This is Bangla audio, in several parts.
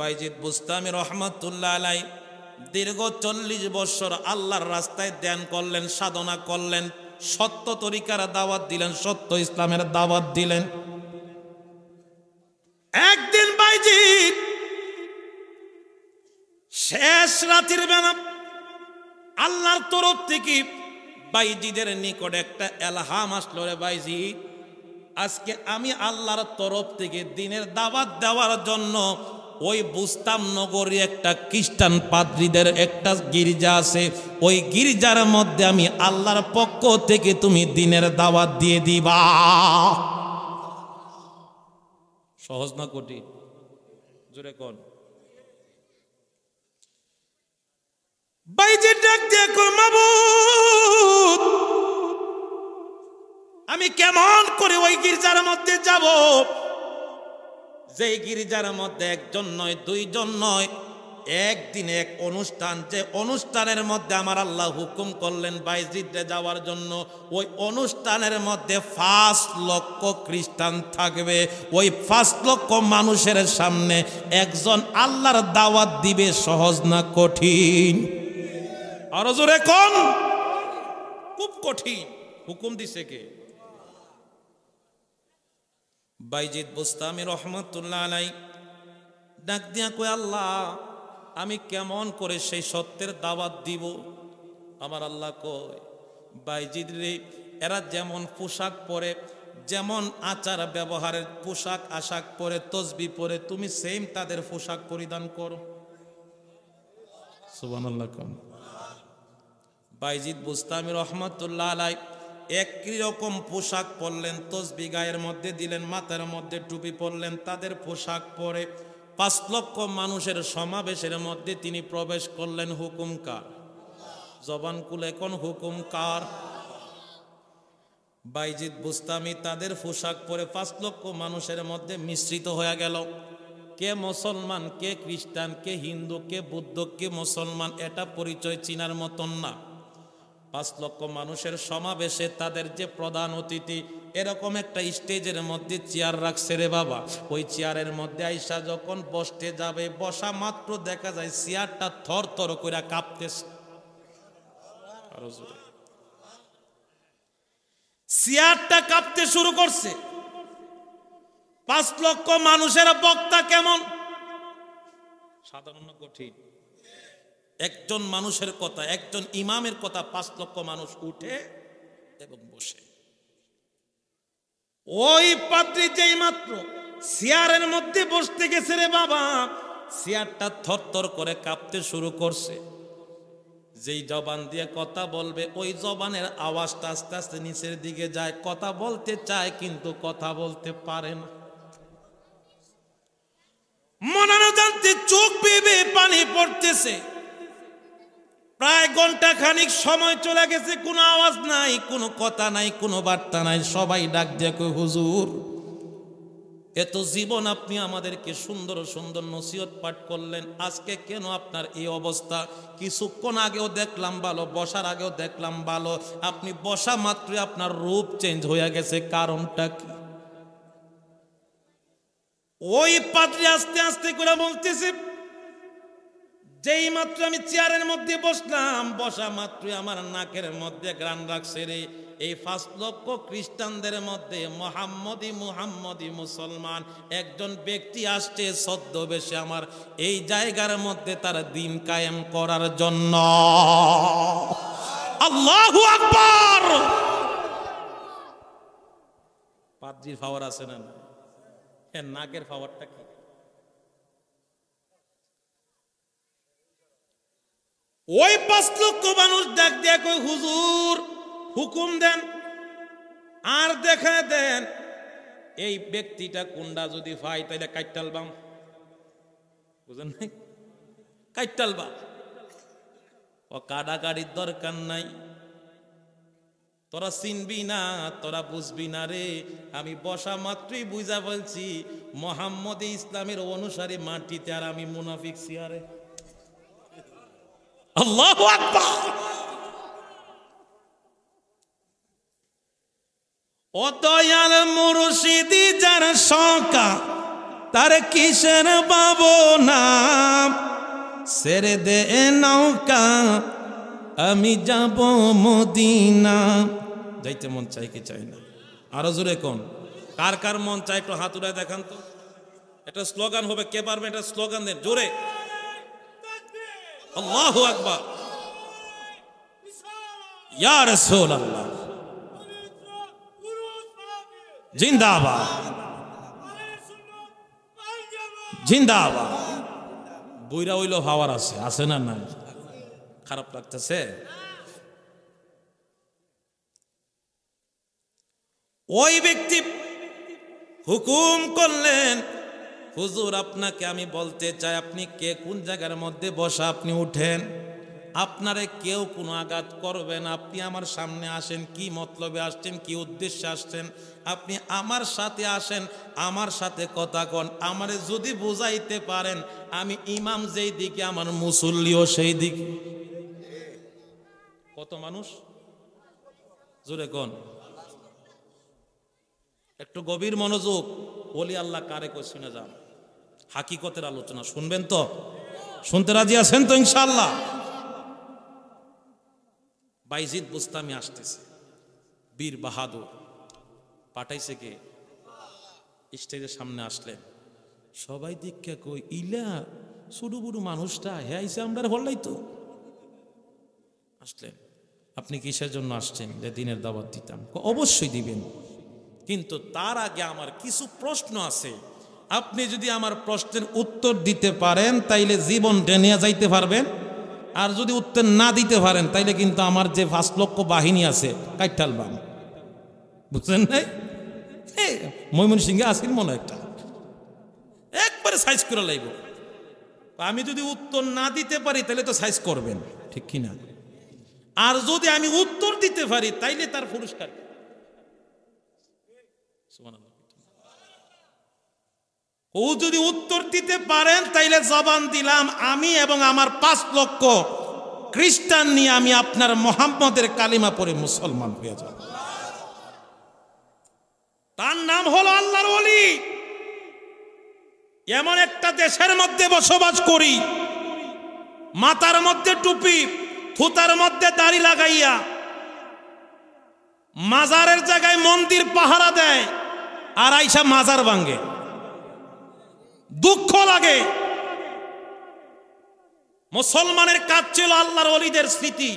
বাইজিদ বুস্তামি রহমতুল্লাহ আলাই দীর্ঘ চল্লিশ বৎসর আল্লাহর রাস্তায় ধ্যান করলেন সাধনা করলেন সত্য তরিকার দাওয়াত দিলেন সত্য ইসলামের দাওয়াত দিলেন একদিন বাইজিদ শেষ রাতের বেলা আল্লাহর তরফ থেকে বাইজিদের নিকট একটা এলহাম আসলো রে বাইজি আজকে আমি আল্লাহর তরফ থেকে দিনের দাওয়াত দেওয়ার জন্য ওই বুস্তাম নগরে একটা খ্রিস্টান পাদ্রীদের একটা গির্জা আছে ওই গির্জার মধ্যে আমি আল্লাহর পক্ষ থেকে তুমি দিনের দাওয়াত দিয়ে দিবা সহজ না কোটি জোরে কোন বাইজে ডাক দিয়ে মাবুদ আমি কেমন করে ওই গির্জার মধ্যে যাব যে গির্জার মধ্যে একজন নয় দুইজন নয় একদিন এক অনুষ্ঠান যে অনুষ্ঠানের মধ্যে আমার আল্লাহ হুকুম করলেন বাইজিদে যাওয়ার জন্য ওই অনুষ্ঠানের মধ্যে ফার্স্ট লক্ষ খ্রিস্টান থাকবে ওই ফার্স্ট লক্ষ মানুষের সামনে একজন আল্লাহর দাওয়াত দিবে সহজ না কঠিন আরো জোরে কোন খুব কঠিন হুকুম দিছে কে বাইজিদ বুস্তামি রহমতুল্লাহ আলাই ডাক দিয়া কয় আল্লাহ আমি কেমন করে সেই সত্যের দাওয়াত দিব আমার আল্লাহ কয় বাইজিদ রে এরা যেমন পোশাক পরে যেমন আচার ব্যবহারের পোশাক আশাক পরে তসবি পরে তুমি সেম তাদের পোশাক পরিধান করো বাইজিদ বুস্তামি রহমতুল্লাহ আলাই একই রকম পোশাক পরলেন তসবি গায়ের মধ্যে দিলেন মাথার মধ্যে টুপি পরলেন তাদের পোশাক পরে পাঁচ লক্ষ মানুষের সমাবেশের মধ্যে তিনি প্রবেশ করলেন হুকুমকার জবানকুল এখন হুকুমকার বাইজিৎ বুস্তামি তাদের পোশাক পরে পাঁচ লক্ষ মানুষের মধ্যে মিশ্রিত হয়ে গেল কে মুসলমান কে খ্রিস্টান কে হিন্দু কে বুদ্ধ কে মুসলমান এটা পরিচয় চিনার মতন না পাঁচ লক্ষ মানুষের সমাবেশে তাদের যে প্রধান অতিথি এরকম একটা স্টেজের মধ্যে চেয়ার রাখছে রে বাবা ওই চেয়ারের মধ্যে আইসা যখন বসতে যাবে বসা মাত্র দেখা যায় চেয়ারটা থর থর করে কাঁপতেছে চেয়ারটা কাঁপতে শুরু করছে পাঁচ লক্ষ মানুষের বক্তা কেমন সাধারণ কঠিন একজন মানুষের কথা একজন ইমামের কথা পাঁচ লক্ষ মানুষ উঠে এবং বসে ওই পাত্রে যেই মাত্র শেয়ারের মধ্যে বসতে গেছে রে বাবা চেয়ারটা থরথর করে কাঁপতে শুরু করছে যেই জবান দিয়ে কথা বলবে ওই জবানের আওয়াজটা আস্তে আস্তে নিচের দিকে যায় কথা বলতে চায় কিন্তু কথা বলতে পারে না মনে জানতে চোখ বেবে পানি পড়তেছে প্রায় ঘন্টা খানিক সময় চলে গেছে কোনো আওয়াজ নাই কোনো কথা নাই কোনো বার্তা নাই সবাই ডাক দেখো হুজুর এত জীবন আপনি আমাদেরকে সুন্দর সুন্দর নসিহত পাঠ করলেন আজকে কেন আপনার এই অবস্থা কিছুক্ষণ আগেও দেখলাম ভালো বসার আগেও দেখলাম ভালো আপনি বসা মাত্রই আপনার রূপ চেঞ্জ হয়ে গেছে কারণটা কি ওই পাত্রে আস্তে আস্তে করে বলতেছে যেই মাত্র আমি চেয়ারের মধ্যে বসলাম বসা মাত্রই আমার নাকের মধ্যে গ্রান রাখছে রে এই পাঁচ লক্ষ খ্রিস্টানদের মধ্যে মোহাম্মদি মুহাম্মদি মুসলমান একজন ব্যক্তি আসছে ছদ্মবেশে আমার এই জায়গার মধ্যে তার দিন কায়েম করার জন্য আল্লাহ আকবর পাদ্রির আছে না হ্যাঁ, নাকের ফাওয়ারটা কি ওই পাঁচ লক্ষ মানুষ ডাক দিয়া কই হুজুর হুকুম দেন আর দেখা দেন এই ব্যক্তিটা কুন্ডা যদি পাই তাহলে কাইটাল বাম বুঝেন নাই কাইটাল বাম ও কাড়াকাড়ির দরকার নাই তোরা চিনবি না তোরা বুঝবি না রে আমি বসা মাত্রই বুঝা বলছি মোহাম্মদ ইসলামের অনুসারে মাটিতে আর আমি মুনাফিক সিয়ারে আল্লাহ অতয়াল মুরশিদি যার শঙ্কা তার কিসের বাবো নাম সেরে দে নৌকা আমি যাব মদিনা যাইতে মন চাই কি চাই না আরো জোরে কোন কার কার মন চাই একটু হাত উড়ায় দেখান তো এটা স্লোগান হবে কে পারবে একটা স্লোগান দেন জোরে আল্লাহ আকবর ইয়ার সোল আল্লাহ জিন্দাবাদ জিন্দাবাদ বইরা হইল হাওয়ার আছে আছে না নাই খারাপ লাগতেছে ওই ব্যক্তি হুকুম করলেন হুজুর আপনাকে আমি বলতে চাই আপনি কে কোন জায়গার মধ্যে বসা আপনি উঠেন আপনারে কেউ কোনো আঘাত করবেন আপনি আমার সামনে আসেন কি মতলবে আসছেন কি উদ্দেশ্যে আসছেন আপনি আমার সাথে আসেন আমার সাথে কথা কন আমারে যদি বুঝাইতে পারেন আমি ইমাম যেই দিকে আমার মুসল্লিও সেই দিকে কত মানুষ জোরে কন একটু গভীর মনোযোগ বলি আল্লাহ কারে কই শুনে যান হাকিকতের আলোচনা শুনবেন তো শুনতে রাজি আছেন তো ইনশাল্লাহ বাইজিদ বুস্তামি আসতেছে বীর বাহাদুর পাঠাইছে কে স্টেজের সামনে আসলেন সবাই দীক্ষা কই ইলা ছোট বড় মানুষটা হ্যাঁ আইসে আমরা বললাই তো আসলেন আপনি কিসের জন্য আসছেন যে দিনের দাওয়াত দিতাম অবশ্যই দিবেন কিন্তু তার আগে আমার কিছু প্রশ্ন আছে আপনি যদি আমার প্রশ্নের উত্তর দিতে পারেন তাইলে জীবন টেনে যাইতে পারবেন আর যদি উত্তর না দিতে পারেন তাইলে কিন্তু আমার যে পাঁচ লক্ষ বাহিনী আছে কাইটাল বাম বুঝছেন নাই ময়মন সিংহে আসেন মনে একটা একবারে সাইজ করে লাইব আমি যদি উত্তর না দিতে পারি তাহলে তো সাইজ করবেন ঠিক কিনা আর যদি আমি উত্তর দিতে পারি তাইলে তার পুরস্কার ও যদি উত্তর দিতে পারেন তাইলে জবান দিলাম আমি এবং আমার পাঁচ লক্ষ খ্রিস্টান নিয়ে আমি আপনার মোহাম্মদের কালিমা পরে মুসলমান হয়ে যাব তার নাম হল আল্লাহর অলি এমন একটা দেশের মধ্যে বসবাস করি মাতার মধ্যে টুপি থুতার মধ্যে দাড়ি লাগাইয়া মাজারের জায়গায় মন্দির পাহারা দেয় আর আইসা মাজার ভাঙ্গে দুঃখ লাগে মুসলমানের কাজ ছিল আল্লাহর অলিদের স্মৃতি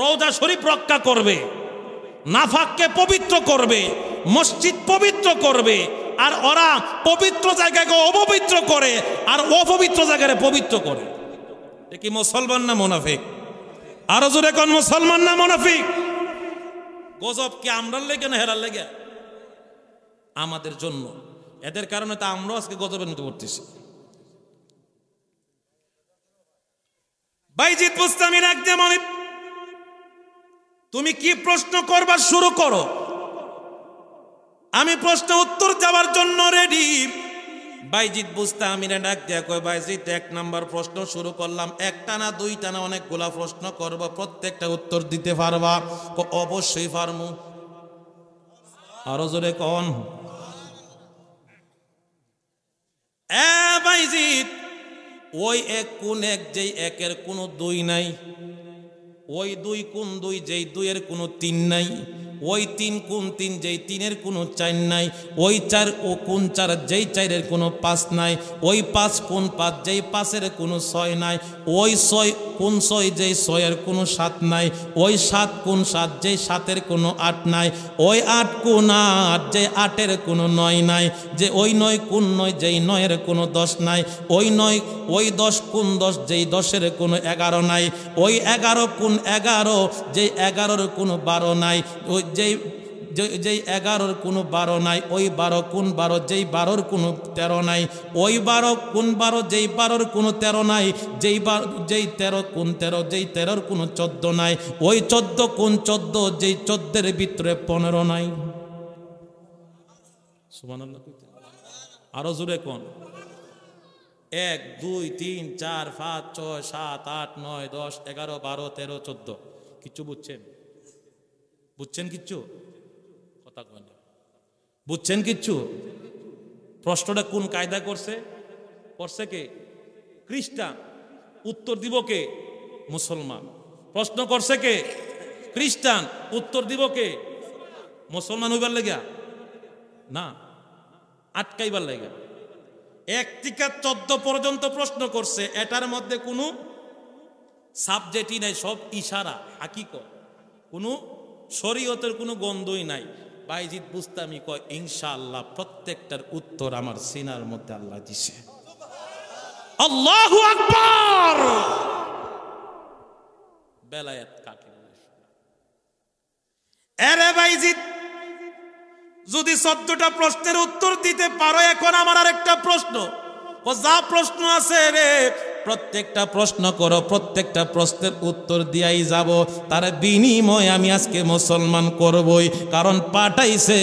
রৌদা শরীফ রক্ষা করবে নাফাককে পবিত্র করবে মসজিদ পবিত্র করবে আর ওরা পবিত্র জায়গাকে অপবিত্র করে আর অপবিত্র জায়গাকে পবিত্র করে কি মুসলমান না মোনাফিক আরো জোরে কোন মুসলমান না মোনাফিক গজব কি আমরার লেগে না হেরার লেগে আমাদের জন্য এদের কারণে তো আমরাও আজকে গজবের মতো করতেছি বাইজিৎ বুস্তামির একদম অনেক তুমি কি প্রশ্ন করবার শুরু করো আমি প্রশ্ন উত্তর দেওয়ার জন্য রেডি বাইজিৎ আমি ডাক দিয়া কয় বাইজিৎ এক নাম্বার প্রশ্ন শুরু করলাম একটা না দুইটা না অনেকগুলা প্রশ্ন করব প্রত্যেকটা উত্তর দিতে পারবা অবশ্যই পারমু আরো জোরে কন বাইজিত ওই এক কোন এক যেই একের কোনো দুই নাই ওই দুই কোন দুই যেই দুইয়ের কোনো তিন নাই ওই তিন কোন তিন যেই তিনের কোনো চার নাই ওই চার ও কোন চার যেই চারের কোনো পাঁচ নাই ওই পাঁচ কোন পাঁচ যেই পাঁচের কোনো ছয় নাই ওই ছয় কোন ছয় যেই ছয়ের কোনো সাত নাই ওই সাত কোন সাত যেই সাতের কোনো আট নাই ওই আট কোন আট যে আটের কোনো নয় নাই যে ওই নয় কোন নয় যেই নয়ের কোনো দশ নাই ওই নয় ওই দশ কোন দশ যেই দশের কোনো এগারো নাই ওই এগারো কোন এগারো যেই এগারোর কোনো বারো নাই ওই যেই যেই এগারোর কোনো বারো নাই ওই বারো কোন বারো যেই বারোর কোনো তেরো নাই ওই বারো কোন বারো যেই বারোর কোনো তেরো নাই যেই বার যেই তেরো কোন তেরো যেই তেরোর কোনো চোদ্দ নাই ওই চোদ্দ কোন চোদ্দ যেই চোদ্দের ভিতরে পনেরো নাই আরো জুড়ে কোন এক দুই তিন চার পাঁচ ছয় সাত আট নয় দশ এগারো বারো তেরো চোদ্দ কিছু বুঝছেন বুঝছেন কিচ্ছু কথা কয় বুঝছেন কিচ্ছু প্রশ্নটা কোন কায়দা করছে করছে কে খ্রিস্টান উত্তর দিব কে মুসলমান প্রশ্ন করছে কে খ্রিস্টান উত্তর দিব কে মুসলমান হইবার লেগা না আটকাইবার লেগা এক টিকা চোদ্দ পর্যন্ত প্রশ্ন করছে এটার মধ্যে কোনো সাবজেক্টই নাই সব ইশারা হাকিকত কোনো শরীয়তের কোনো গন্ধই নাই বাইজিৎ বুস্তামি কয় ইনশাআল্লাহ প্রত্যেকটার উত্তর আমার সিনার মধ্যে আল্লাহ দিছে বাইজিৎ যদি চোদ্দটা প্রশ্নের উত্তর দিতে পারো এখন আমার আরেকটা প্রশ্ন ও যা প্রশ্ন আছে রে প্রত্যেকটা প্রশ্ন করো প্রত্যেকটা প্রশ্নের উত্তর দিয়াই যাব তার বিনিময় আমি আজকে মুসলমান করবই কারণ পাঠাইছে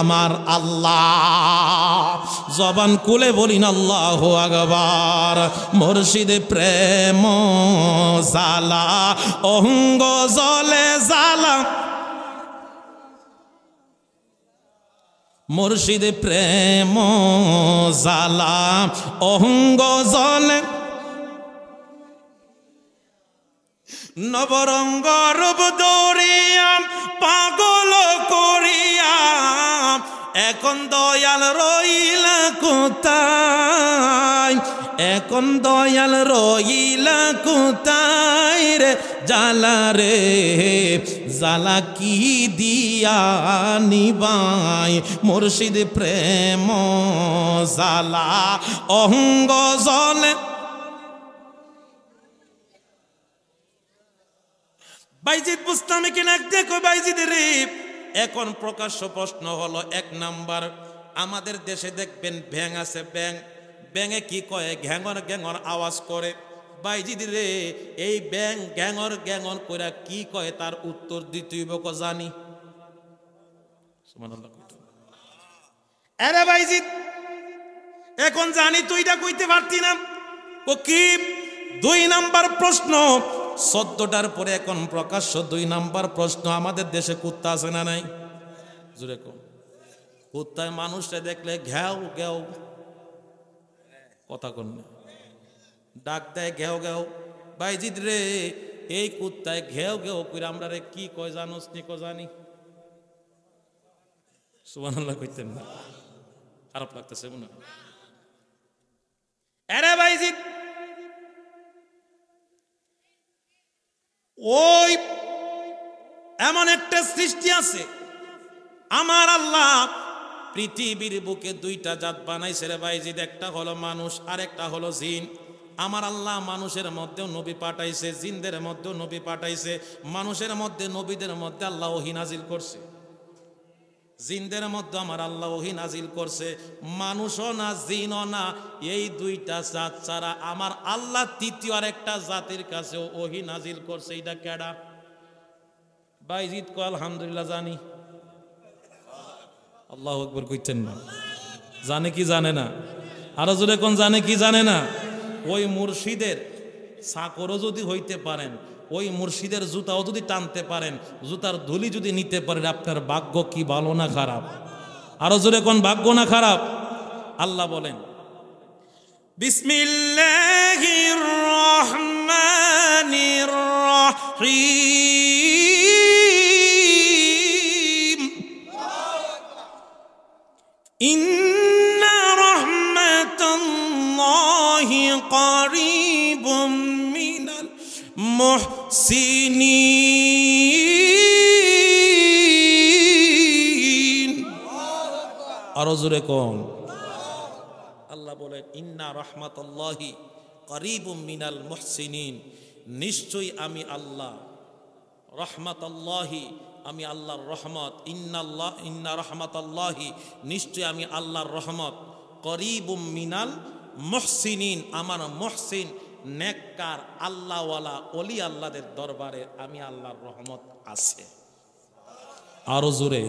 আমার আল্লাহ জবান কুলে বলিন আল্লাহ আগবার মুর্শিদে প্রেম জালা অহঙ্গ জলে জালা মুর্শিদ প্রেম জালা অহঙ্গ জলে নবরঙ্গ রূপ দৌড়িয়াম পাগল করিয়াম এখন দয়াল রইল কোথায় এখন দয়াল রইল কোথায় রে জালা রে জালা কি দিয়া নিবাই মুর্শিদ প্রেম জালা অহঙ্গ জলে বাইজিদ কিনা নাক দেখো বাইজিদ রে এখন প্রকাশ্য প্রশ্ন হলো এক নাম্বার আমাদের দেশে দেখবেন ব্যাং আছে ব্যাং ব্যাঙে কি কয় ঘ্যাঙর ঘ্যাঙর আওয়াজ করে বাইজিদ রে এই ব্যাং গ্যাঙর গ্যাঙর করে কি কয় তার উত্তর দ্বিতীয় জানি আরে বাইজিদ এখন জানি তুইটা কইতে পারতি না ও কি দুই নাম্বার প্রশ্ন সত্যটার পরে এখন প্রকাশ্য দুই নাম্বার প্রশ্ন আমাদের দেশে কুত্তা আছে না নাই জুড়ে কম কুত্তায় মানুষটা দেখলে ঘ্যাও ঘ্যাও কথা কন ডাক দেয় ঘেউ ঘেউ বাইজিদ রে এই কুত্তায় ঘেউ ঘেউ করে আমরা রে কি কয় জানোস নি ক জানি সুবানাল্লাহ কইতেন না খারাপ লাগতেছে মনে আরে ওই এমন একটা সৃষ্টি আছে আমার আল্লাহ পৃথিবীর বুকে দুইটা জাত বানাইছে রে বাইজিদ একটা হলো মানুষ আর একটা হলো জিন আমার আল্লাহ মানুষের মধ্যেও নবী পাঠাইছে জিনদের মধ্যেও নবী পাঠাইছে মানুষের মধ্যে নবীদের মধ্যে আল্লাহ হিনাজিল করছে জিনদের মধ্যে আমার আল্লাহ ওহি নাজিল করছে মানুষও না জিনও না এই দুইটা জাত ছাড়া আমার আল্লাহ তৃতীয় আর একটা জাতির কাছেও ওহি নাজিল করছে এটা কেডা বাইজিদ কো আলহামদুলিল্লাহ জানি আল্লাহ একবার কইতেন না জানে কি জানে না আরো জোরে কোন জানে কি জানে না ওই মুর্শিদের সাকরও যদি হইতে পারেন ওই মুর্শিদের জুতাও যদি টানতে পারেন জুতার ধুলি যদি নিতে পারেন আপনার ভাগ্য কি ভালো না খারাপ আরো জোরে কোন ভাগ্য না খারাপ আল্লাহ বলেন বিসমিল্লাহির রহমানির রহিম সিনিন আরো জোরে কম আল্লাহ বলেন ইন্না রহমাতাল্লাহি করিবুম মিনাল মুহসিনিন নিশ্চয়ই আমি আল্লাহ রহমাতাল্লাহি আমি আল্লাহর রহমত ইন্নাল্লাহ ইন্না রহমাতাল্লাহি নিশ্চয়ই আমি আল্লাহর রহমত করিবুম মিনাল মুহসিনিন আমার মুহসিন নেককার আল্লাহওয়ালা অলি আল্লাদের দরবারে আমি আল্লাহর রহমত আছে আরো জোরে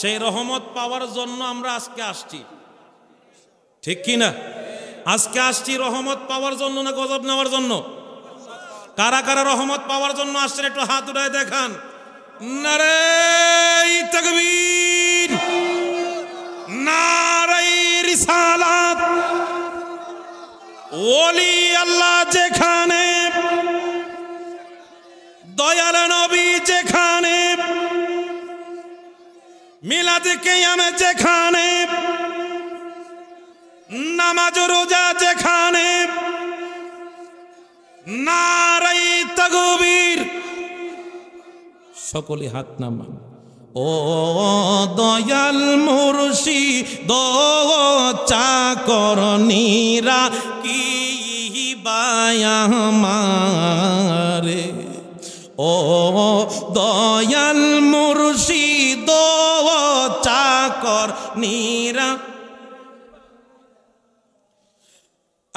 সেই রহমত পাওয়ার জন্য আমরা আজকে আসছি ঠিক কি না আজকে আসছি রহমত পাওয়ার জন্য না গজব নেওয়ার জন্য কারা কারা রহমত পাওয়ার জন্য আসছেন একটু হাত উঠায় দেখান নারে নারে রিসালা ওলি আল্লাহ যেখানে দয়াল নবী যেখানে মিলাদ কেয়াম যেখানে নামাজ রোজা যেখানে নারাই তগবীর সকলে হাত নামান ও দয়াল মুরশি দো চাকর কি বায়ামারে ও দয়াল মুরশি দো চাকর নীরা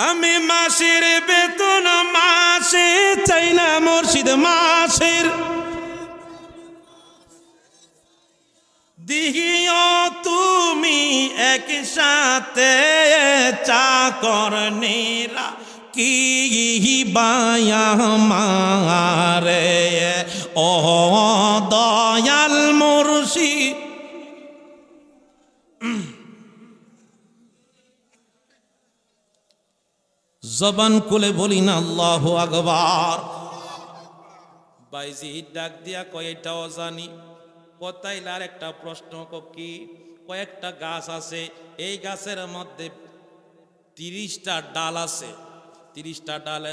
আমি মাসের বেতন মাসে চাই না মুর্শিদ মাসের দিহিও তুমি সাথে চাকর নেরা কি বায়ামারে ও দয়াল মুরশি জবান কুলে বলি না আল্লাহ আকবার বাইজি ডাক দিয়া কয় জানি আর একটা প্রশ্ন কি কয়েকটা গাছ আছে এই গাছের মধ্যে তিরিশটা ডাল আছে তিরিশটা ডাল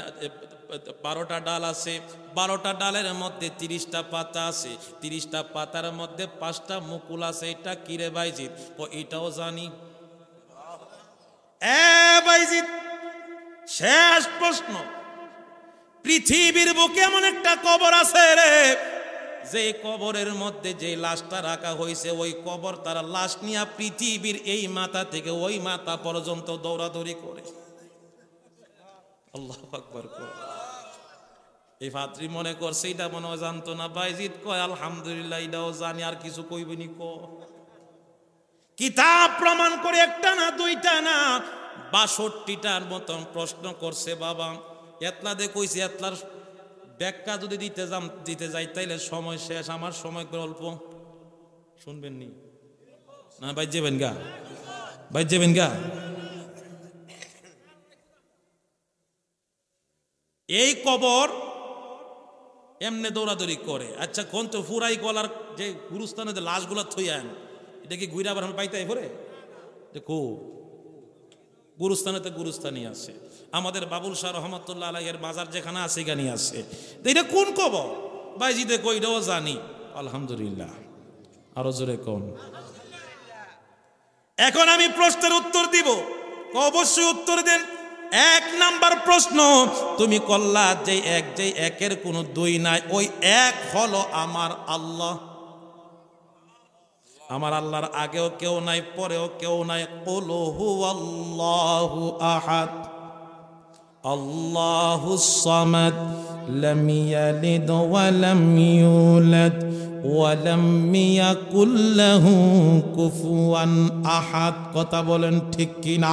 বারোটা ডাল আছে বারোটা ডালের মধ্যে তিরিশটা পাতা আছে তিরিশটা পাতার মধ্যে পাঁচটা মুকুল আছে এটা কিরে বাইজিত ও এটাও জানি বাইজিত শেষ প্রশ্ন পৃথিবীর বুকে এমন একটা কবর আছে রে যে কবরের মধ্যে যে লাশটা রাখা হয়েছে ওই কবর তারা লাশ নিয়ে পৃথিবীর এই মাথা থেকে ওই মাথা পর্যন্ত দৌড়াদৌড়ি করে আল্লাহ আকবর এই ভাতৃ মনে করছে এটা মনে জানতো না বাইজিত কয় আলহামদুলিল্লাহ এটাও জানি আর কিছু কইবনি ক কিতাব প্রমাণ করে একটা না দুইটা না বাষট্টিটার মতন প্রশ্ন করছে বাবা এতলা কইছে এতলার ব্যাখ্যা যদি দিতে যাম দিতে যাই তাইলে সময় শেষ আমার সময় করে অল্প শুনবেন নি না ভাই যাবেন গা ভাই যাবেন গা এই কবর এমনি দৌড়াদৌড়ি করে আচ্ছা কোন তো ফুরাই গলার যে গুরুস্থানে যে লাশগুলো থইয়ান এটা কি ঘুরে আবার আমি পাইতে পরে দেখো গুরুস্থানে তো গুরুস্থানই আছে আমাদের বাবুল শাহ রহমতুল্লাহ আলাইয়ের বাজার যেখানে আছে এখানে আছে তো এটা কোন কবর বাইজি দেখো এটাও জানি আলহামদুলিল্লাহ আরো জোরে কোন এখন আমি প্রশ্নের উত্তর দিব অবশ্যই উত্তর দেন এক নাম্বার প্রশ্ন তুমি কল্লা যে এক যে একের কোনো দুই নাই ওই এক হলো আমার আল্লাহ আমার আল্লাহর আগেও কেউ নাই পরেও কেউ নাই কলহু আল্লাহু আহাদ الله الصمد لم يلد ولم يولد ولم يكن له كفوا احد কথা বলেন ঠিক কি না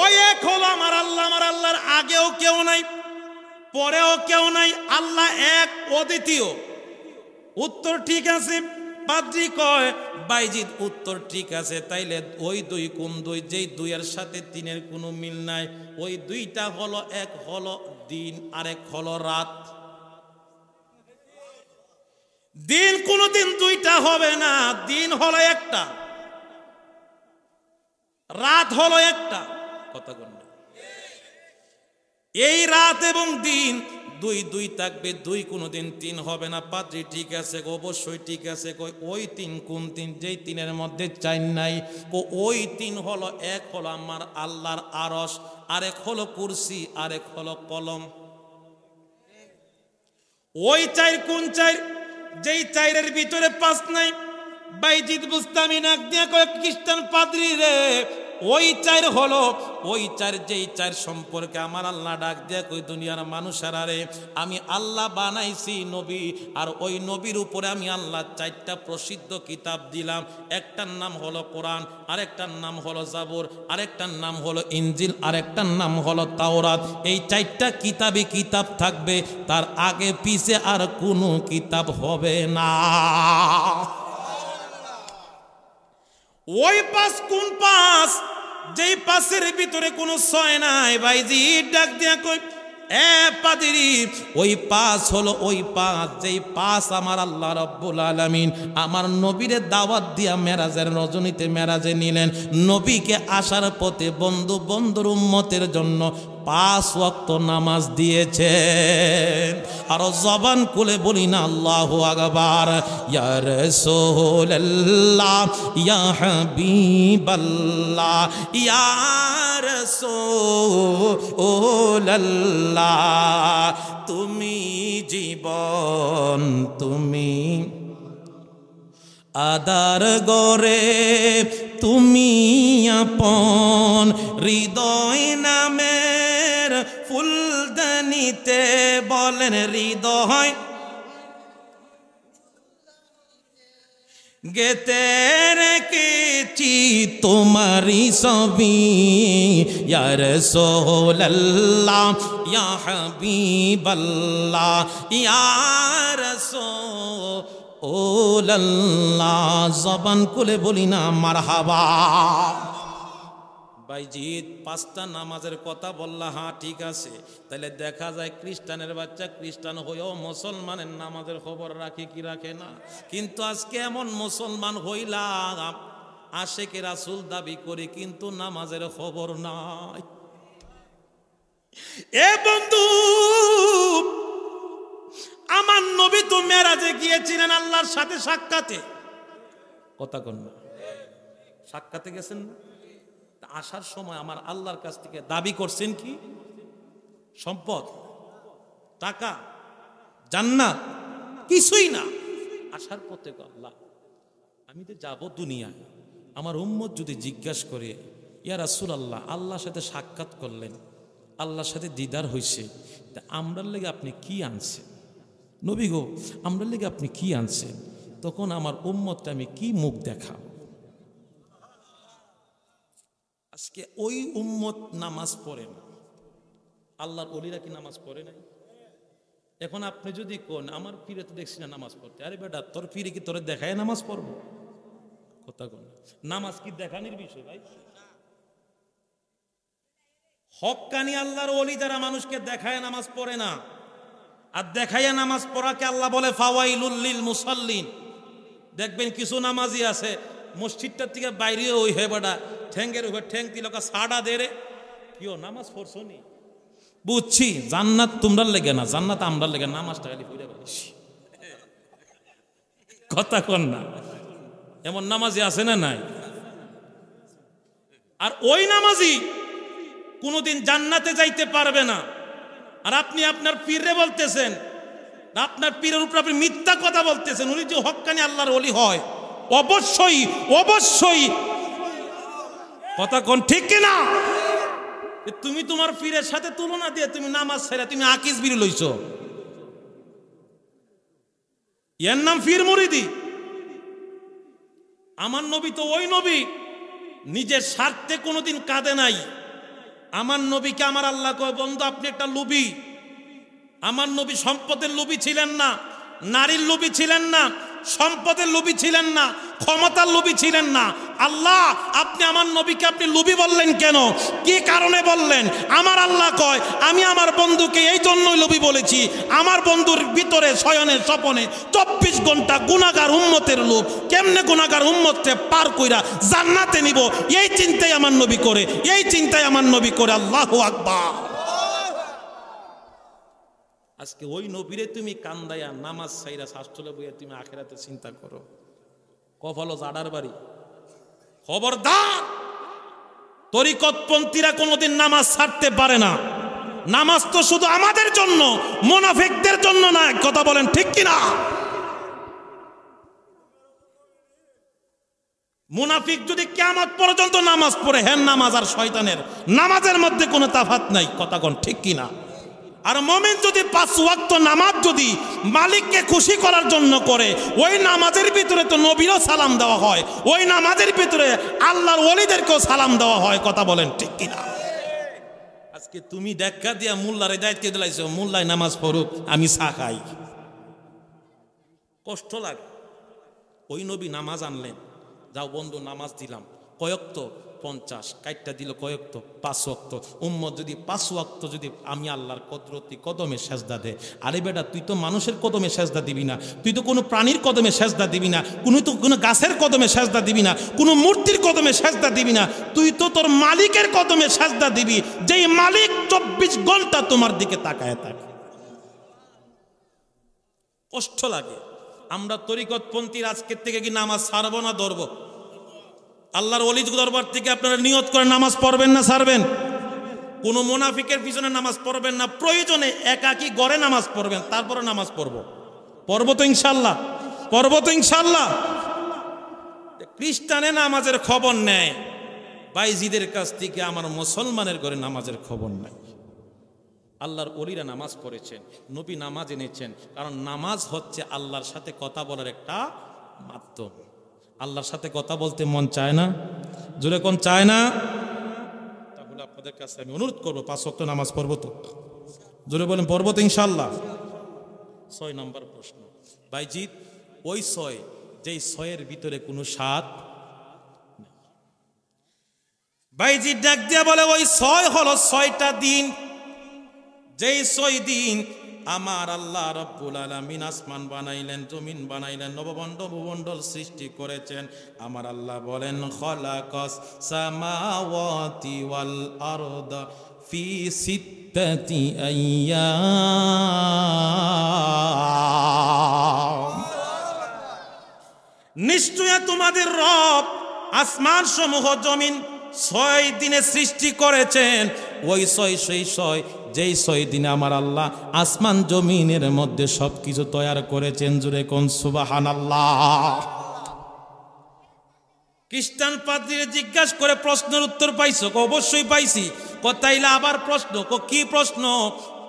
ওই এক হলো আমার আল্লাহ আমার আল্লাহর আগেও কেউ নাই পরেও কেউ নাই আল্লাহ এক অদ্বিতীয় উত্তর ঠিক আছে পাদ্রী কয় বাইজিদ উত্তর ঠিক আছে তাইলে ওই দুই কোন দুই যেই দুইয়ের সাথে তিনের কোনো মিল নাই ওই দুইটা হলো এক হলো দিন আরেক হলো রাত দিন কোনোদিন দুইটা হবে না দিন হলো একটা রাত হলো একটা কথা এই রাত এবং দিন দুই দুই থাকবে দুই কোনো দিন তিন হবে না পাত্রি ঠিক আছে গো অবশ্যই ঠিক আছে কই ওই তিন কোন তিন যেই তিনের মধ্যে চাই নাই কো ওই তিন হলো এক হলো আমার আল্লাহর আরস আরেক হলো কুরসি আরেক হলো কলম ওই চাইর কোন চাইর যেই চাইরের ভিতরে পাস নাই বাইজিত বুস্তামি নাক দিয়ে খ্রিস্টান পাদ্রি রে ওই চার হলো ওই চার যেই চার সম্পর্কে আমার আল্লাহ ডাক দেখ ওই দুনিয়ার মানুষের আরে আমি আল্লাহ বানাইছি নবী আর ওই নবীর উপরে আমি আল্লাহ চারটা প্রসিদ্ধ কিতাব দিলাম একটার নাম হলো কোরআন আরেকটার নাম হলো জাবর আরেকটার নাম হলো ইঞ্জিল আরেকটার নাম হলো তাওরাত এই চারটা কিতাবে কিতাব থাকবে তার আগে পিছে আর কোনো কিতাব হবে না ওই পাস কোন পাস যেই পাশের ভিতরে কোনো ছয় নাই ভাইজি ডাক দিয়া কই এ পাদিরি ওই পাস হলো ওই পাস যেই পাস আমার আল্লাহ রব্বুল আলমিন আমার নবীরে দাওয়াত দিয়া মেরাজের রজনীতে মেরাজে নিলেন নবীকে আসার পথে বন্ধু বন্ধুর উম্মতের জন্য পাঁচ ওয়াক্ত নামাজ দিয়েছে আরো জবান কুলে বলি না আল্লাহ আগবার ইয়ার সোহল্লা ইয়া হাবিবাল্লা ইয়ার সো সোহল্লা তুমি জীবন তুমি আদার গরে তুমি আপন হৃদয় নামে দিতে বলেন হৃদয় গেতে রেখেছি তোমারি সবি ইয়ার সোহল্লা ইয়া হাবিবাল্লা ইয়ার সো ও জবান কুলে বলি না মারহাবা বাইজিদ পাঁচটা নামাজের কথা বললা হ্যাঁ ঠিক আছে তাহলে দেখা যায় খ্রিস্টানের বাচ্চা খ্রিস্টান হয়েও মুসলমানের নামাজের খবর রাখে কি রাখে না কিন্তু আজকে এমন মুসলমান হইলাম কে রাসুল দাবি করে কিন্তু নামাজের খবর নাই এ বন্ধু আমার নবী তো মেরাজে গিয়েছিলেন আল্লাহর সাথে সাক্ষাতে কথা কন্যা সাক্ষাতে গেছেন না আসার সময় আমার আল্লাহর কাছ থেকে দাবি করছেন কি সম্পদ টাকা জান্নাত কিছুই না আসার পথে আল্লাহ আমি তো যাব দুনিয়ায় আমার উম্মত যদি জিজ্ঞাসা করে ইয়া রাসুল আল্লাহ আল্লাহর সাথে সাক্ষাৎ করলেন আল্লাহর সাথে দিদার হয়েছে তা আমরার লেগে আপনি কি আনছেন নবী গো আমরার লেগে আপনি কি আনছেন তখন আমার উম্মতটা আমি কি মুখ দেখাবো আজকে ওই উম্মত নামাজ পড়ে না আল্লাহর অলিরা কি নামাজ পড়ে নাই এখন আপনি যদি কোন আমার ফিরে তো দেখছি না নামাজ পড়তে আরে বেটা তোর ফিরে কি তোর দেখায় নামাজ পড়বো কথা কোন নামাজ কি দেখানির বিষয় ভাই হকানি আল্লাহর অলি যারা মানুষকে দেখায় নামাজ পড়ে না আর দেখাইয়া নামাজ পড়াকে আল্লাহ বলে ফাওয়াইলুল্লিল মুসাল্লিন দেখবেন কিছু নামাজি আছে মসজিদটার থেকে বাইরে ওই হেবাডা ঠেঙ্গের উপর ঠ্যাং তিলকা সাড়া দে রে কিও নামাজ পড়ছো নি বুঝছি জান্নাত তোমরা লেগে না জান্নাত আমরা লেগে নামাজটা খালি পড়ে বলছি কথা কন না এমন নামাজি আছে না নাই আর ওই নামাজি কোনোদিন জান্নাতে যাইতে পারবে না আর আপনি আপনার পীরে বলতেছেন আপনার পীরের উপর আপনি মিথ্যা কথা বলতেছেন উনি যে হকানি আল্লাহর অলি হয় অবশ্যই অবশ্যই কথা কোন ঠিক কিনা তুমি তোমার পীরের সাথে তুলনা দিয়ে তুমি নামাজ ছেড়ে তুমি আকিস বিড়ি লইছ এর নাম ফির মরিদি আমার নবী তো ওই নবী নিজের স্বার্থে কোনোদিন কাঁদে নাই আমার নবীকে আমার আল্লাহ কয় বন্ধু আপনি একটা লুবি আমার নবী সম্পদের লুবি ছিলেন না নারীর লুবি ছিলেন না সম্পদের লোভী ছিলেন না ক্ষমতার লোভী ছিলেন না আল্লাহ আপনি আমার নবীকে আপনি লুবি বললেন কেন কি কারণে বললেন আমার আল্লাহ কয় আমি আমার বন্ধুকে এই জন্যই লুবি বলেছি আমার বন্ধুর ভিতরে শয়নে স্বপনে চব্বিশ ঘন্টা গুণাগার উম্মতের লোভ কেমনে গুণাগার উম্মতকে পার কইরা জান্নাতে নিব এই চিন্তাই আমার নবী করে এই চিন্তাই আমার নবী করে আল্লাহ আকবা আজকে ওই নবীরে তুমি কান্দায়া নামাজ সাইরা শাস্তলে বইয়া তুমি আখেরাতে চিন্তা করো কফলো জাডার বাড়ি খবরদার তরিকতপন্থীরা কোনোদিন নামাজ ছাড়তে পারে না নামাজ তো শুধু আমাদের জন্য মোনাফেকদের জন্য না কথা বলেন ঠিক কিনা মুনাফিক যদি কেমন পর্যন্ত নামাজ পড়ে হ্যান নামাজ আর শয়তানের নামাজের মধ্যে কোনো তাফাত নাই কথা কন ঠিক কিনা আর মোমেন যদি পাঁচ ওয়াক্ত নামাজ যদি মালিককে খুশি করার জন্য করে ওই নামাজের ভিতরে তো নবীরও সালাম দেওয়া হয় ওই নামাজের ভিতরে আল্লাহর ওলিদেরকেও সালাম দেওয়া হয় কথা বলেন ঠিক কিনা আজকে তুমি দেখা দিয়া মোল্লারে দায়িত্ব দিলাইছ মোল্লায় নামাজ পড়ুক আমি চা খাই কষ্ট লাগে ওই নবী নামাজ আনলেন যাও বন্ধু নামাজ দিলাম কয়ক্ত পঞ্চাশ কাইটটা দিল কয়েকত পাঁচ ওয়াক্ত উম্ম যদি পাঁচ ওয়াক্ত যদি আমি আল্লাহর কদরতি কদমে সেজদা দে আরে বেটা তুই তো মানুষের কদমে সেজদা দিবি না তুই তো কোনো প্রাণীর কদমে সেজদা দিবি না কোনো তো কোনো গাছের কদমে সেজদা দিবি না কোনো মূর্তির কদমে সেজদা দিবি না তুই তো তোর মালিকের কদমে সেজদা দিবি যেই মালিক চব্বিশ ঘন্টা তোমার দিকে তাকায় থাকে কষ্ট লাগে আমরা তরিকতপন্থীর আজকের থেকে কি নামাজ সারব না ধরবো আল্লাহর অলিজ দরবার থেকে আপনারা নিয়ত করে নামাজ পড়বেন না সারবেন কোনো মোনাফিকের পিছনে নামাজ পড়বেন না প্রয়োজনে একাকি গড়ে নামাজ পড়বেন তারপরে নামাজ পড়ব পর্বত তো ইনশাল্লাহ পর্বত তো ইনশাল্লাহ খ্রিস্টানে নামাজের খবর নেয় বাইজিদের কাছ থেকে আমার মুসলমানের ঘরে নামাজের খবর নেয় আল্লাহর অলিরা নামাজ পড়েছেন নবী নামাজ এনেছেন কারণ নামাজ হচ্ছে আল্লাহর সাথে কথা বলার একটা মাধ্যম আল্লাহর সাথে কথা বলতে মন চায় না জোরে কোন চায় না তাহলে আপনাদের কাছে আমি অনুরোধ করবো পাঁচ অক্ট নামাজ পড়ব তো জোরে বলেন পড়ব তো ইনশাল্লাহ ছয় নম্বর প্রশ্ন বাইজিৎ ওই ছয় যেই ছয়ের ভিতরে কোনো সাত বাইজিৎ ডাক দিয়ে বলে ওই ছয় হলো ছয়টা দিন যেই ছয় দিন আমার আল্লাহ রব্বুল আলমিন আসমান বানাইলেন জমিন বানাইলেন নবমণ্ড ভূমণ্ডল সৃষ্টি করেছেন আমার আল্লাহ বলেন ওয়াল নিশ্চয় তোমাদের রব আসমান সমূহ জমিন ছয় দিনে সৃষ্টি করেছেন ওই ছয় সেই ছয় যেই ছয় দিনে আমার আল্লাহ আসমান জমিনের মধ্যে সব কিছু তৈয়ার করেছেন জুড়ে কোন সুবাহান আল্লাহ খ্রিস্টান পাত্রীরে জিজ্ঞাসা করে প্রশ্নের উত্তর পাইছো অবশ্যই পাইছি তাইলা আবার প্রশ্ন কো কি প্রশ্ন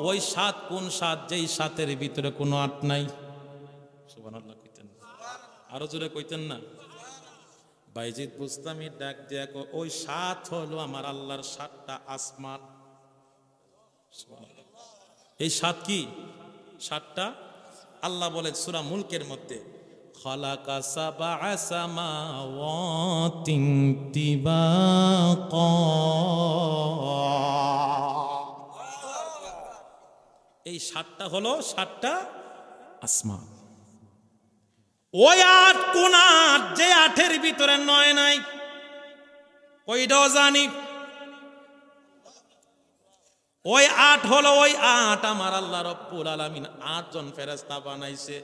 ওই সাত কোন সাত যেই সাতের ভিতরে কোনো আট নাই সুবহানাল্লাহ কইতেন আরো জোরে কইতেন না বাইজিৎ বুস্তামি ডাক দিয়া ওই সাত হলো আমার আল্লাহর সাতটা আসমান এই সাত কি সাতটা আল্লাহ বলে সুরা মুলকের মধ্যে এই সাতটা হলো সাতটা আসমান ওই আট কোন আট যে আটের ভিতরে নয় নাই ওইটাও জানি ওই আট হলো ওই আট আমার আল্লাহ রব্বুল আলমিন আটজন ফেরেস্তা বানাইছে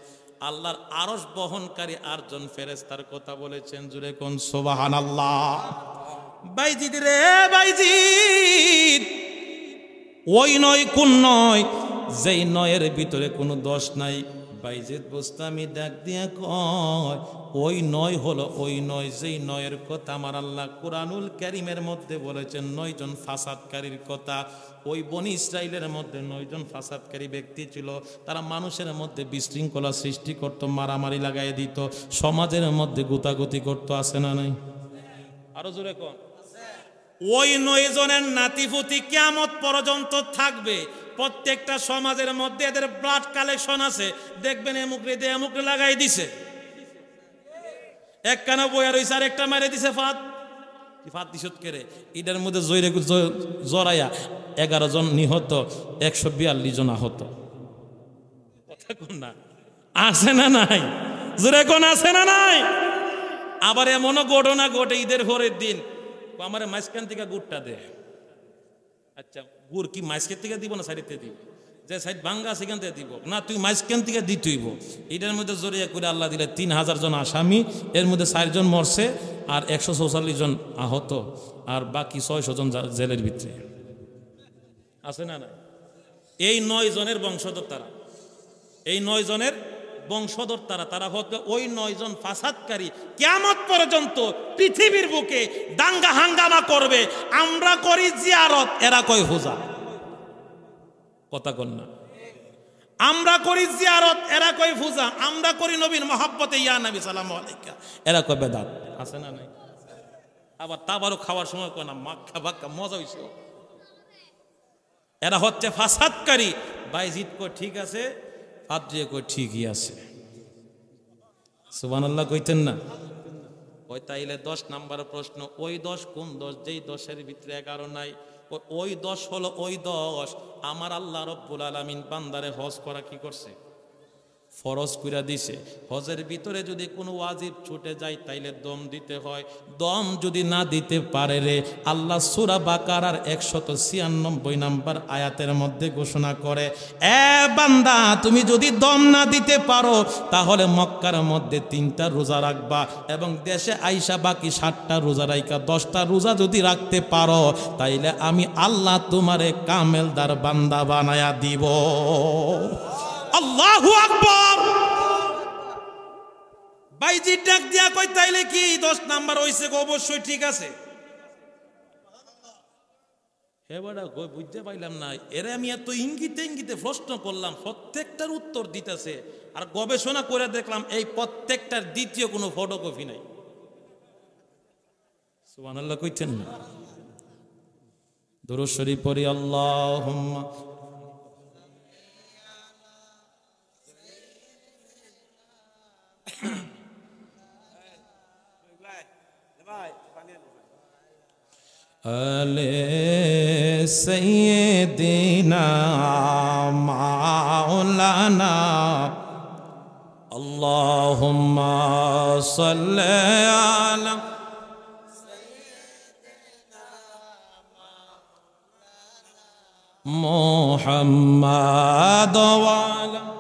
আল্লাহর আরস বহনকারী আটজন ফেরেস্তার কথা বলেছেন জুড়ে কোন সোবাহান আল্লাহ বাইজিদ রে বাইজিদ ওই নয় কোন নয় যেই নয়ের ভিতরে কোনো দোষ নাই বাইজেদ আমি ডাক দিয়া কয় ওই নয় হলো ওই নয় যেই নয়ের কথা আমার আল্লাহ কোরআনুল ক্যারিমের মধ্যে বলেছেন নয়জন ফাসাদকারীর কথা ওই বনি ইসরায়েলের মধ্যে নয়জন ফাসাদকারী ব্যক্তি ছিল তারা মানুষের মধ্যে বিশৃঙ্খলা সৃষ্টি করত মারামারি লাগাই দিত সমাজের মধ্যে গুতাগুতি করত আছে না নাই আরো জোরে কন ওই নয়জনের নাতিপুতি কেমত পর্যন্ত থাকবে প্রত্যেকটা সমাজের মধ্যে এদের ব্লাড কালেকশন আছে দেখবেন এমুকরে দিয়ে এমুকরে লাগাই দিছে এক কানা বইয়া রয়েছে আর একটা মারে দিছে ফাঁদ ফাতিশোধ করে এটার মধ্যে জয়রে জরায়া এগারো জন নিহত একশো বিয়াল্লিশ জন আহত কথা না আছে না নাই জোরে কোন আছে না নাই আবার এমনও ঘটনা ঘটে ঈদের ভোরের দিন আমার মাঝখান থেকে গুড়টা দে আচ্ছা গুড় কি মাঝখান থেকে দিব না সাইডেতে দিব যে সাইড ভাঙ্গা সেখান থেকে দিব না তুই মাঝখান থেকে দিতেইব এটার মধ্যে জড়িয়ে করে আল্লাহ দিলে তিন হাজার জন আসামি এর মধ্যে চারজন মরছে আর একশো চৌচল্লিশ জন আহত আর বাকি ছয়শো জন জেলের ভিতরে আছে না না এই নয় জনের বংশধর তারা এই নয় জনের বংশধর তারা তারা হতে ওই নয়জন ফাসাদকারী কেমন পর্যন্ত পৃথিবীর বুকে দাঙ্গা হাঙ্গামা করবে আমরা করি জিয়ারত এরা কয় হোজা কথা কন্যা আমরা করি জিয়ারত এরা কই ফুজা আমরা করি নবীর মহাব্বতে ইয়া নবী সালাম আলাইকা এরা কই বেদাত আছে না নাই আবার তাবারও খাওয়ার সময় কয় না মাখা ভাক্কা মজা হইছে এরা হচ্ছে ফাসাদকারী বাইজিত কো ঠিক আছে ফাদ্রিয়ে কো ঠিকই আছে সুবহানাল্লাহ কইতেন না কয় তাইলে দশ নাম্বার প্রশ্ন ওই দশ কোন দশ যেই দশের ভিতরে এগারো নাই ওই দশ হলো ওই দশ আমার আল্লাহ রব্বুল আলমিন বান্দারে হজ করা কি করছে ফরজ কইরা দিছে হজের ভিতরে যদি কোনো ওয়াজিব ছুটে যায় তাইলে দম দিতে হয় দম যদি না দিতে পারে রে আল্লাহ সুরা বাকারার একশত ছিয়ানব্বই নাম্বার আয়াতের মধ্যে ঘোষণা করে এ বান্দা তুমি যদি দম না দিতে পারো তাহলে মক্কার মধ্যে তিনটা রোজা রাখবা এবং দেশে আইসা বাকি সাতটা রোজা রাইকা দশটা রোজা যদি রাখতে পারো তাইলে আমি আল্লাহ তোমারে কামেলদার বান্দা বানায়া দিব আল্লাহ বাইজির ডাক দিয়া কই তাইলে কি দশ নাম্বার হইছে অবশ্যই ঠিক আছে বুঝতে না আমি প্রশ্ন করলাম প্রত্যেকটার উত্তর দিতেছে আর গবেষণা করে দেখলাম এই প্রত্যেকটার দ্বিতীয় কোনো ফটোকপি নাই সুবহানাল্লাহ কইছেন না দুরুদ শরীফ আল্লাহ آل سيدنا مولانا اللهم صل على محمد وعلى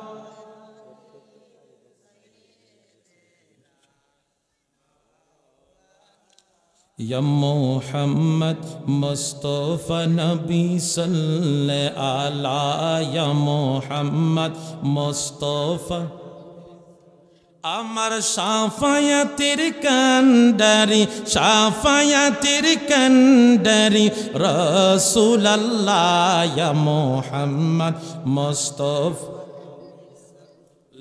یا محمد مصطفی نبی صلی علی یا محمد مصطفی আমার সাফায়াতের কান্ডারি সাফায়াতের কান্ডারি রসুল্লাহ মোহাম্মদ মোস্তফ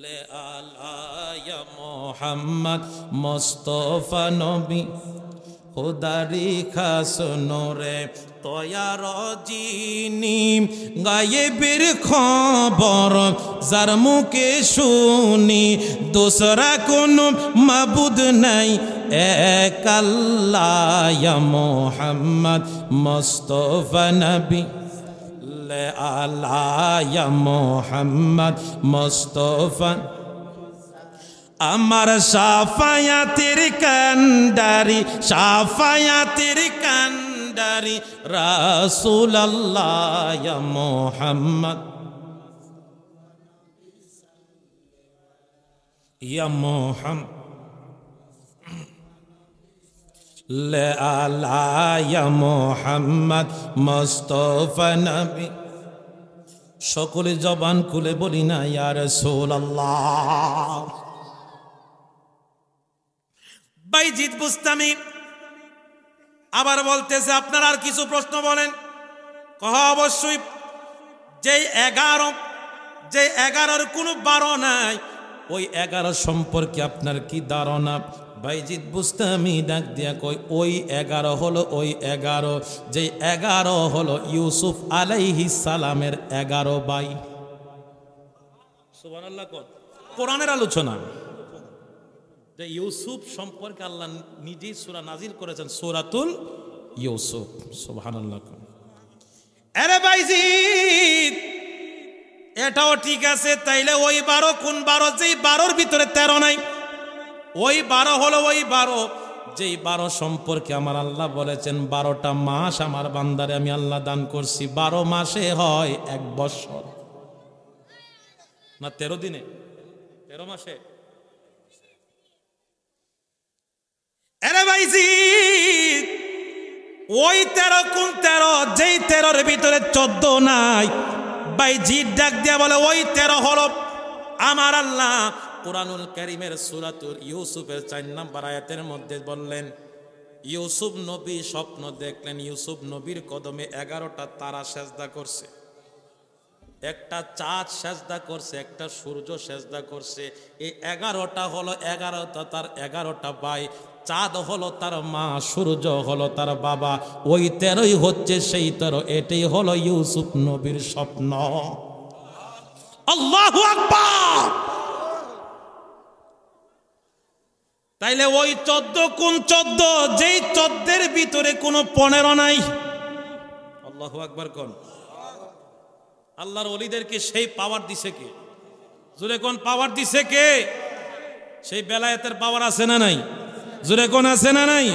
লে আলা মোহাম্মদ মোস্তফা নবী খোদারি খাস নোরে তয়ার জিনি গায়ে বীর খবর যার মুখে শুনি দোসরা কোন মাবুদ নাই এক আল্লাহ মোহাম্মদ মোস্তফা নবী আলা মোহাম্মদ মস্তফা আমার সাফায়াতের কান্ডারি সাফায়াতের কান্ডারি রাসুল্লাহ মোহাম্মদ ইয়া মোহাম্মদ আলায়া মোহাম্মদ মোস্তফা নবী সকলে জবান খুলে বলি না ইয়ার সোল্লা বাইজিৎ বুস্তামি আবার বলতেছে আপনার আর কিছু প্রশ্ন বলেন কহ অবশ্যই যে এগারো যে এগারোর কোনো বারো নাই ওই এগারো সম্পর্কে আপনার কি ধারণা বাইজিৎ বুস্তামি ডাক দিয়া কই ওই এগারো হলো ওই এগারো যে এগারো হলো ইউসুফ আলাইহি সালামের এগারো বাই সুবান কোরআনের আলোচনা তো ইউসুফ সম্পর্কে আল্লাহ নিজেই সুরা নাজিল করেছেন সুরাতুল ইউসুফ সোহান এটাও ঠিক আছে তাইলে ওই বারো কোন বারো যেই বারোর ভিতরে তেরো নাই ওই বারো হলো ওই বারো যেই বারো সম্পর্কে আমার আল্লাহ বলেছেন বারোটা মাস আমার বান্দারে আমি আল্লাহ দান করছি বারো মাসে হয় এক বছর না তেরো দিনে তেরো মাসে ইয়াজিদ ওই তেরো কোন তেরো যেই তেরোর ভিতরে চোদ্দ নাই বাইজিদ ডাক দিয়া বলে ওই তেরো হল আমার আল্লাহ কোরআনুল করিমের সুরাতুর ইউসুফের চার নাম্বার আয়াতের মধ্যে বললেন ইউসুফ নবী স্বপ্ন দেখলেন ইউসুফ নবীর কদমে এগারোটা তারা সেজদা করছে একটা চাঁদ সেজদা করছে একটা সূর্য সেজদা করছে এই এগারোটা হলো এগারোটা তার এগারোটা বাই চাঁদ হলো তার মা সূর্য হলো তার বাবা ওই তেরোই হচ্ছে সেই তেরো এটাই হলো ইউসুফ নবীর স্বপ্ন আল্লাহ তাইলে ওই চোদ্দ কোন চোদ্দ যেই চোদ্দের ভিতরে কোনো পনেরো নাই আল্লাহ আকবর কন আল্লাহর অলিদেরকে সেই পাওয়ার দিছে কে জুরে কোন পাওয়ার দিছে কে সেই বেলায়েতের পাওয়ার আছে না নাই জোরে কোন আছে না নাই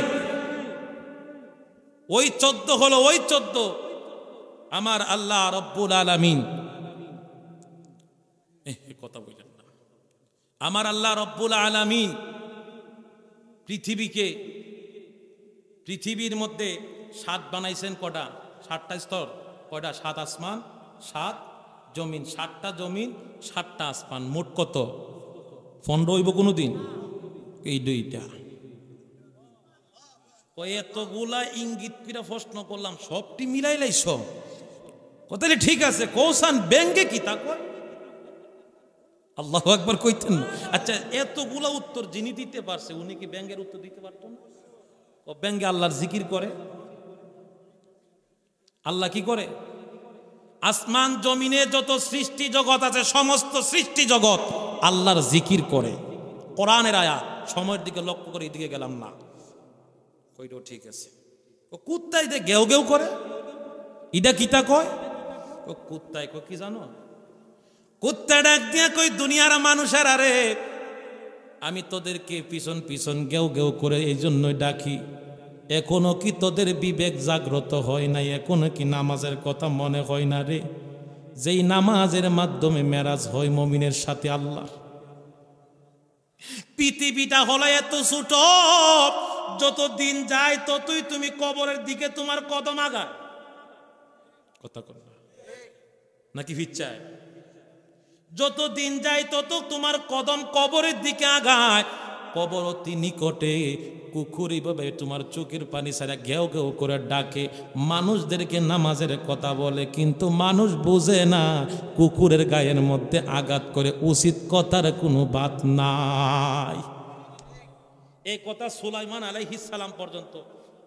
ওই চোদ্দ হলো ওই চোদ্দ আমার আল্লাহ রব্বুল আলমিন কথা বুঝলেন না আমার আল্লাহ রব্বুল আলমিন পৃথিবীকে পৃথিবীর মধ্যে সাত বানাইছেন কটা সাতটা স্তর কয়টা সাত আসমান সাত জমিন সাতটা জমিন সাতটা আসমান মোট কত ফন্ড হইব কোনো দিন এই দুইটা এতগুলা ইঙ্গিত করে প্রশ্ন করলাম সবটি মিলাই লাইছ কথাটি ঠিক আছে কৌশান ব্যাংকে কি তা কয় আল্লাহ একবার কইতেন আচ্ছা এতগুলা উত্তর যিনি দিতে পারছে উনি কি ব্যাংকের উত্তর দিতে পারতেন ও ব্যাংকে আল্লাহর জিকির করে আল্লাহ কি করে আসমান জমিনে যত সৃষ্টি জগৎ আছে সমস্ত সৃষ্টি জগৎ আল্লাহর জিকির করে কোরআনের আয়া সময়ের দিকে লক্ষ্য করে এদিকে গেলাম না কইটাও ঠিক আছে ও কুত্তায় দে গেউ গেও করে ইডা কিতা কয় ও কুত্তাই কয় কি জানো কুত্তা ডাক দিয়া কই দুনিয়ার মানুষের আরে আমি তোদেরকে পিছন পিছন গেও গেউ করে এই জন্যই ডাকি এখনো কি তোদের বিবেক জাগ্রত হয় নাই এখনো কি নামাজের কথা মনে হয় না রে যেই নামাজের মাধ্যমে মেরাজ হয় মমিনের সাথে আল্লাহ পৃথিবীটা হলো এত ছোট যত দিন যায় ততই তুমি কবরের দিকে তোমার কদম আগায় কথা কর নাকি ভিচ্ছায় যত দিন যায় তত তোমার কদম কবরের দিকে আগায় কবর অতি নিকটে কুকুরি ভাবে তোমার চোখের পানি সারা ঘেউ ঘেউ করে ডাকে মানুষদেরকে নামাজের কথা বলে কিন্তু মানুষ বোঝে না কুকুরের গায়ের মধ্যে আঘাত করে উচিত কথার কোনো বাত নাই এই কথা সুলাইমান সালাম পর্যন্ত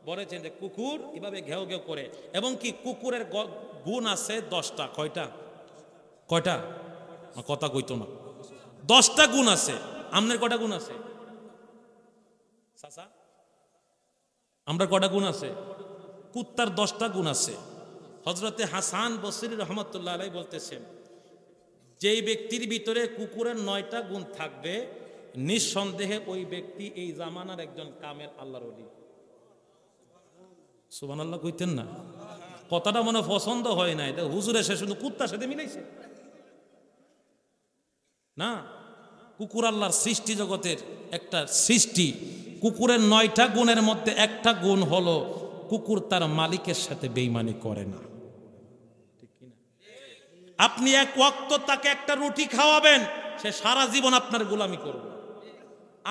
বলেছেন যে কুকুর এভাবে ঘেউ ঘেউ করে এবং কি কুকুরের গুণ আছে দশটা কয়টা কয়টা কথা কইতো না দশটা গুণ আছে আমনের কটা গুণ আছে আমরা কটা গুণ আছে কুত্তার দশটা গুণ আছে হজরতে হাসান বসির রহমতুল্লাহ আলাই বলতেছেন যেই ব্যক্তির ভিতরে কুকুরের নয়টা গুণ থাকবে নিঃসন্দেহে ওই ব্যক্তি এই জামানার একজন কামের আল্লাহর অলি সুবান আল্লাহ কইতেন না কথাটা মনে পছন্দ হয় নাই এটা হুজুরে সে শুধু কুত্তার সাথে মিলাইছে না কুকুর আল্লাহর সৃষ্টি জগতের একটা সৃষ্টি কুকুরের নয়টা গুণের মধ্যে একটা গুণ হলো কুকুর তার মালিকের সাথে বেইমানি করে না আপনি এক ওক্ত তাকে একটা রুটি খাওয়াবেন সে সারা জীবন আপনার গোলামি করবে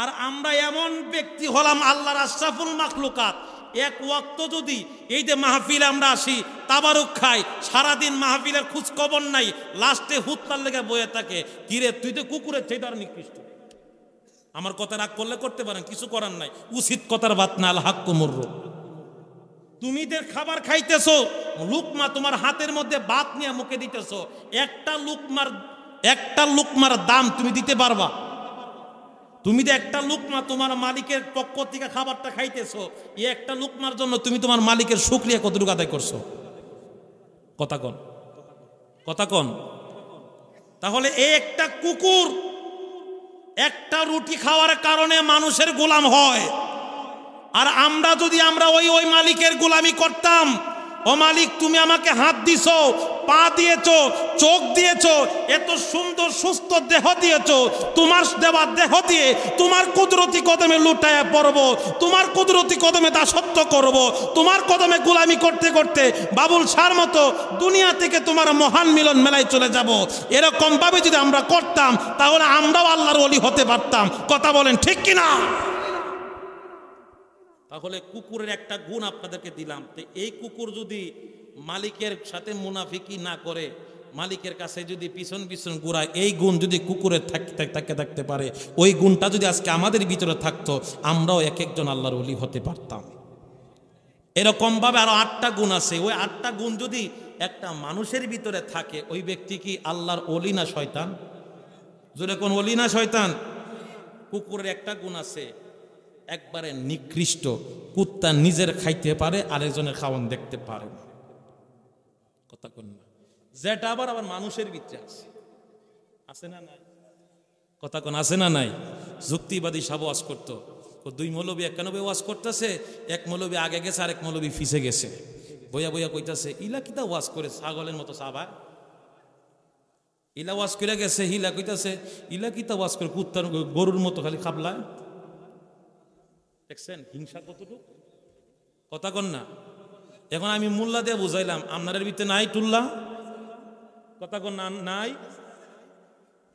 আর আমরা এমন ব্যক্তি হলাম আল্লাহর আশরাফুল মাখলুকাত এক ওয়াক্ত যদি এই যে মাহফিল আমরা আসি তাবারুক খাই সারাদিন মাহফিলের খোঁজ খবর নাই লাস্টে হুত্তার লেগে বয়ে থাকে কিরে তুই তো কুকুরের থেকে তার নিকৃষ্ট আমার কথা রাগ করলে করতে পারেন কিছু করার নাই উচিত কথার বাত না আল হাক্কু তুমি যে খাবার খাইতেছো লুকমা তোমার হাতের মধ্যে বাত নিয়ে মুখে দিতেছো একটা লুকমার একটা লুকমার দাম তুমি দিতে পারবা তুমি যে একটা লুকমা তোমার মালিকের পক্ষ থেকে খাবারটা খাইতেছো এ একটা লুকমার জন্য তুমি তোমার মালিকের শুক্রিয়া কতটুকু আদায় করছো কথা কন কথা কন তাহলে এই একটা কুকুর একটা রুটি খাওয়ার কারণে মানুষের গোলাম হয় আর আমরা যদি আমরা ওই ওই মালিকের গোলামি করতাম ও মালিক তুমি আমাকে হাত দিছ পা দিয়েছ চোখ দিয়েছ এত সুন্দর সুস্থ দেহ দিয়েছ তোমার দেওয়া দেহ দিয়ে তোমার কুদরতি কদমে লুটায়া পড়ব তোমার কুদরতি কদমে দাসত্ব করব তোমার কদমে গুলামি করতে করতে বাবুল সার মতো দুনিয়া থেকে তোমার মহান মিলন মেলায় চলে যাব এরকমভাবে যদি আমরা করতাম তাহলে আমরাও আল্লাহর অলি হতে পারতাম কথা বলেন ঠিক কিনা তাহলে কুকুরের একটা গুণ আপনাদেরকে দিলাম তো এই কুকুর যদি মালিকের সাথে মুনাফিকি না করে মালিকের কাছে যদি পিছন পিছন ঘুরায় এই গুণ যদি কুকুরের থাকতে থাকতে পারে ওই গুণটা যদি আজকে আমাদের ভিতরে থাকতো আমরাও এক একজন আল্লাহর অলি হতে পারতাম এরকমভাবে আরও আটটা গুণ আছে ওই আটটা গুণ যদি একটা মানুষের ভিতরে থাকে ওই ব্যক্তি কি আল্লাহর অলি না শয়তান যদি কোন অলি না শয়তান কুকুরের একটা গুণ আছে একবারে নিকৃষ্ট কুত্তা নিজের খাইতে পারে আরেকজনের খাওয়ান দেখতে পারে না কথা কন না যেটা আবার আবার মানুষের ভিতরে আছে আছে না নাই কথা কোন আছে না নাই যুক্তিবাদী সাব ওয়াজ করতো দুই মৌলবী একানব্বই ওয়াজ করতেছে এক মৌলবী আগে গেছে আর এক মৌলবী ফিসে গেছে বইয়া বইয়া কইতাছে ইলা কিতা ওয়াজ করে ছাগলের মতো সাবা হ্যাঁ? ইলা ওয়াজ করে গেছে হিলা কইতাছে ইলা কিতা ওয়াজ করে কুত্তার গরুর মতো খালি খাবলায় হ্যাঁ? দেখছেন হিংসা কতটুকু কথা কন না এখন আমি মোল্লা দিয়ে বুঝাইলাম আপনাদের ভিতরে নাই টুল্লা কথা কন না নাই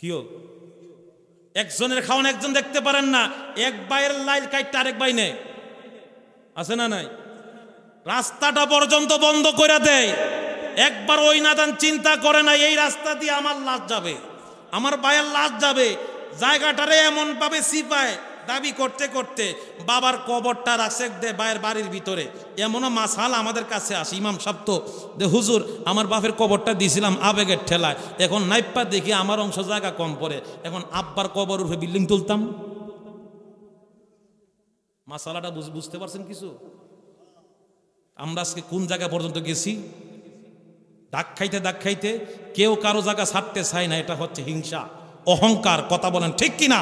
কিও একজনের খাওয়ান একজন দেখতে পারেন না এক বাইয়ের লাইল কাইটটা আরেক বাই নেই আছে না নাই রাস্তাটা পর্যন্ত বন্ধ করে দেয় একবার ওই নাদান চিন্তা করে না এই রাস্তা দিয়ে আমার লাশ যাবে আমার বায়ের লাশ যাবে জায়গাটারে এমনভাবে সিপায় দাবি করতে করতে বাবার কবরটা রাখছে দে বায়ের বাড়ির ভিতরে এমনও মাসাল আমাদের কাছে আসে ইমাম সাপ্ত দে হুজুর আমার বাপের কবরটা দিয়েছিলাম আবেগের ঠেলায় এখন নাইপ্পা দেখি আমার অংশ জায়গা কম পরে এখন আব্বার কবর উঠে বিল্ডিং তুলতাম মাসালাটা বুঝতে পারছেন কিছু আমরা আজকে কোন জায়গা পর্যন্ত গেছি ডাক খাইতে ডাক খাইতে কেউ কারো জায়গা ছাড়তে চায় না এটা হচ্ছে হিংসা অহংকার কথা বলেন ঠিক কিনা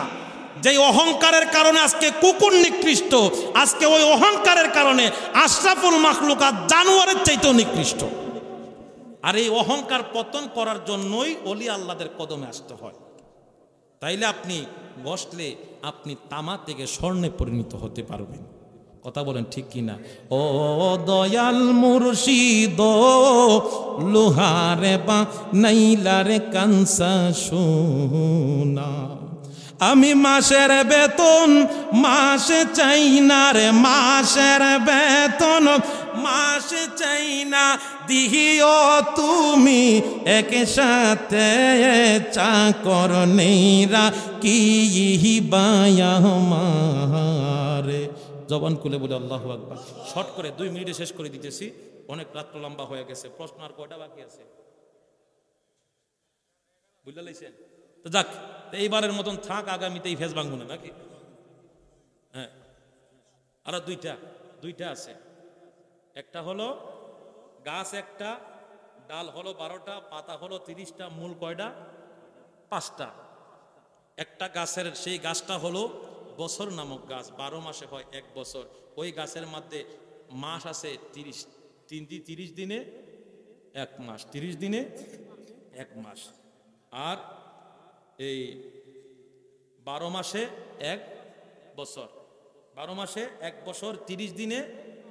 যে অহংকারের কারণে আজকে কুকুর নিকৃষ্ট আজকে ওই অহংকারের কারণে আশরাফুল মাখলুকা জানোয়ারের চাইতেও নিকৃষ্ট আর এই অহংকার পতন করার জন্যই অলি আল্লাদের কদমে আসতে হয় তাইলে আপনি বসলে আপনি তামা থেকে স্বর্ণে পরিণত হতে পারবেন কথা বলেন ঠিক কিনা ও দয়াল মুর্শিদ লোহারে বা নাইলারে কানসা সোনা আমি মাসের বেতন মাসে চাই না রে মাসের বেতন মাসে চাই না দিহিও তুমি একসাথে চাকর নেইরা কি বায়া মারে জবান খুলে বলে আল্লাহ আকবার শর্ট করে দুই মিনিটে শেষ করে দিতেছি অনেক রাত্র লম্বা হয়ে গেছে প্রশ্ন আর কয়টা বাকি আছে বুঝলে লাইছেন তো যাক এইবারের মতন থাক আগামীতে এই ফেস ভাঙবো নাকি হ্যাঁ আর দুইটা দুইটা আছে একটা হলো গাছ একটা ডাল হলো বারোটা পাতা হলো তিরিশটা মূল কয়টা পাঁচটা একটা গাছের সেই গাছটা হলো বছর নামক গাছ বারো মাসে হয় এক বছর ওই গাছের মধ্যে মাস আছে তিরিশ তিন তিরিশ দিনে এক মাস তিরিশ দিনে এক মাস আর এই বারো মাসে এক বছর বারো মাসে এক বছর তিরিশ দিনে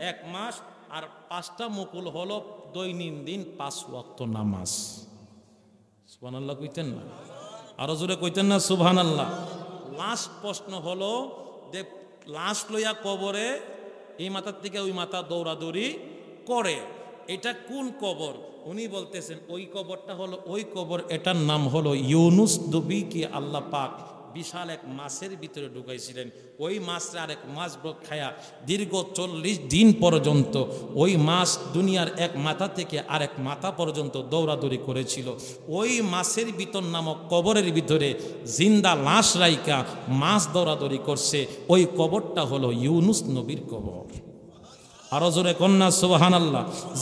এক মাস আর পাঁচটা মুকুল হলো দৈনন্দিন পাঁচ ওয়াক্ত নামাজ সুবান আল্লাহ কইতেন না আরো জোরে কইতেন না সুবহান আল্লাহ লাস্ট প্রশ্ন হলো যে লাস্ট লইয়া কবরে এই মাথার থেকে ওই মাথা দৌড়াদৌড়ি করে এটা কোন কবর উনি বলতেছেন ওই কবরটা হলো ওই কবর এটার নাম হলো ইউনুস দবি কি আল্লাহ পাক বিশাল এক মাছের ভিতরে ঢুকাইছিলেন ওই মাছের আরেক মাছ খায়া দীর্ঘ চল্লিশ দিন পর্যন্ত ওই মাছ দুনিয়ার এক মাথা থেকে আরেক মাথা পর্যন্ত দৌড়াদৌড়ি করেছিল ওই মাছের ভিতর নামক কবরের ভিতরে জিন্দা লাশ রাইকা মাছ দৌড়াদৌড়ি করছে ওই কবরটা হলো ইউনুস নবীর কবর আরো জোরে কন্যা সুবাহান আল্লাহ